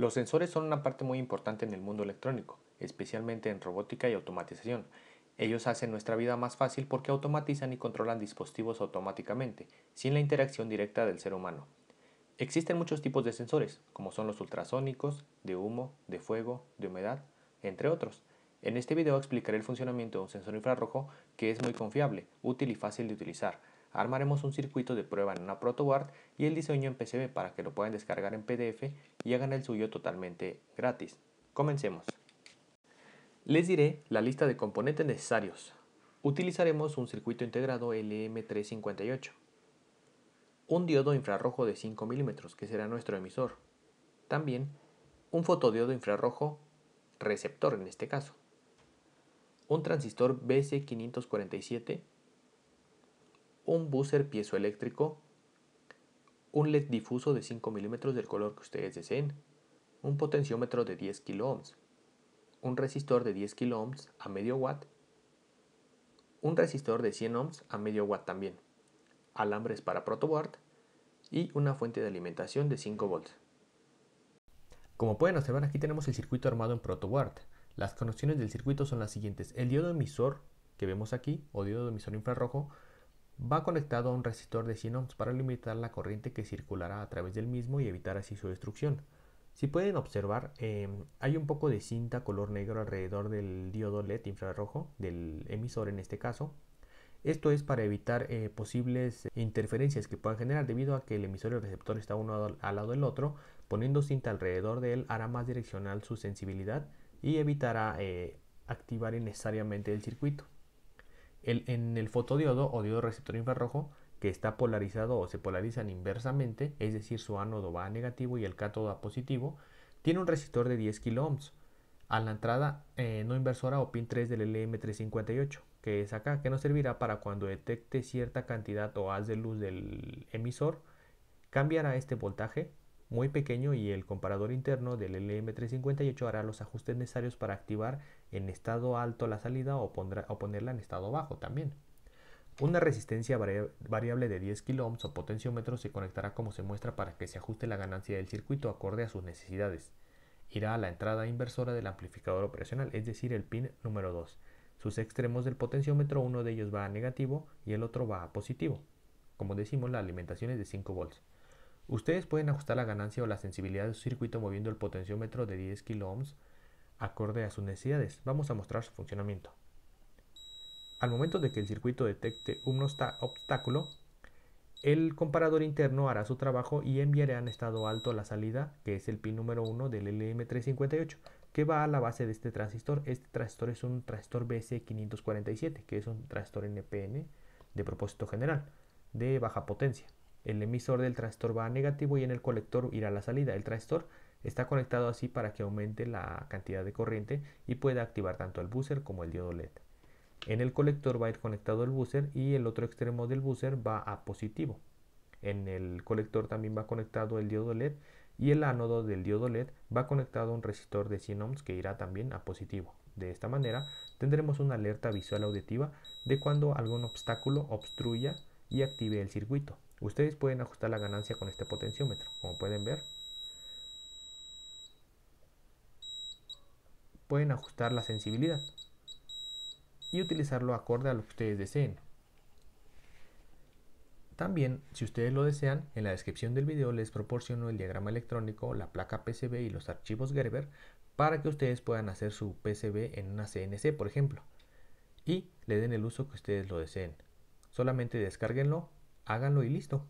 Los sensores son una parte muy importante en el mundo electrónico, especialmente en robótica y automatización. Ellos hacen nuestra vida más fácil porque automatizan y controlan dispositivos automáticamente, sin la interacción directa del ser humano. Existen muchos tipos de sensores, como son los ultrasónicos, de humo, de fuego, de humedad, entre otros. En este video explicaré el funcionamiento de un sensor infrarrojo que es muy confiable, útil y fácil de utilizar. Armaremos un circuito de prueba en una protoboard y el diseño en PCB para que lo puedan descargar en PDF y hagan el suyo totalmente gratis. Comencemos. Les diré la lista de componentes necesarios. Utilizaremos un circuito integrado LM358, un diodo infrarrojo de 5 milímetros que será nuestro emisor, también un fotodiodo infrarrojo receptor en este caso, un transistor BC547 un buzzer piezoeléctrico, un LED difuso de 5 milímetros del color que ustedes deseen, un potenciómetro de 10 kilo un resistor de 10 kilo a medio watt, un resistor de 100 ohms a medio watt también, alambres para protoboard y una fuente de alimentación de 5 volts. Como pueden observar aquí tenemos el circuito armado en protoboard. Las conexiones del circuito son las siguientes. El diodo emisor que vemos aquí, o diodo emisor infrarrojo, va conectado a un resistor de 100 ohms para limitar la corriente que circulará a través del mismo y evitar así su destrucción. Si pueden observar, em, hay un poco de cinta color negro alrededor del diodo LED infrarrojo, del emisor en este caso. Esto es para evitar eh, posibles interferencias que puedan generar debido a que el emisor y el receptor está uno al lado del otro. Poniendo cinta alrededor de él hará más direccional su sensibilidad y evitará eh, activar innecesariamente el circuito en el fotodiodo o diodo receptor infrarrojo, que está polarizado o se polarizan inversamente, es decir, su ánodo va a negativo y el cátodo a positivo, tiene un resistor de 10 kilo a la entrada eh, no inversora o pin 3 del LM358, que es acá, que nos servirá para cuando detecte cierta cantidad o haz de luz del emisor, cambiará este voltaje muy pequeño y el comparador interno del LM358 hará los ajustes necesarios para activar en estado alto la salida o, ponerla en estado bajo también. Una resistencia variable de 10 kOhm o potenciómetro se conectará como se muestra para que se ajuste la ganancia del circuito acorde a sus necesidades. Irá a la entrada inversora del amplificador operacional, es decir, el pin número 2. Sus extremos del potenciómetro, uno de ellos va a negativo y el otro va a positivo. Como decimos, la alimentación es de 5 volts. Ustedes pueden ajustar la ganancia o la sensibilidad de su circuito moviendo el potenciómetro de 10 kilo acorde a sus necesidades. Vamos a mostrar su funcionamiento. Al momento de que el circuito detecte un obstáculo, el comparador interno hará su trabajo y enviará en estado alto la salida, que es el pin número 1 del LM358, que va a la base de este transistor. Este transistor es un transistor BC547, que es un transistor NPN de propósito general, de baja potencia el emisor del transistor va a negativo y en el colector irá la salida. El transistor está conectado así para que aumente la cantidad de corriente y pueda activar tanto el buzzer como el diodo LED. En el colector va a ir conectado el buzzer y el otro extremo del buzzer va a positivo. En el colector también va conectado el diodo LED y el ánodo del diodo LED va conectado a un resistor de 100 ohms que irá también a positivo. De esta manera tendremos una alerta visual auditiva de cuando algún obstáculo obstruya y active el circuito. Ustedes pueden ajustar la ganancia con este potenciómetro, como pueden ver. Pueden ajustar la sensibilidad y utilizarlo acorde a lo que ustedes deseen. También, si ustedes lo desean, en la descripción del video les proporciono el diagrama electrónico, la placa PCB y los archivos Gerber para que ustedes puedan hacer su PCB en una CNC, por ejemplo, y le den el uso que ustedes lo deseen. Solamente descarguenlo háganlo y listo.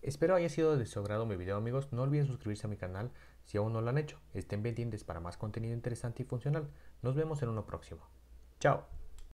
Espero haya sido de su agrado mi video amigos, no olviden suscribirse a mi canal si aún no lo han hecho, estén pendientes para más contenido interesante y funcional, nos vemos en uno próximo. Chao.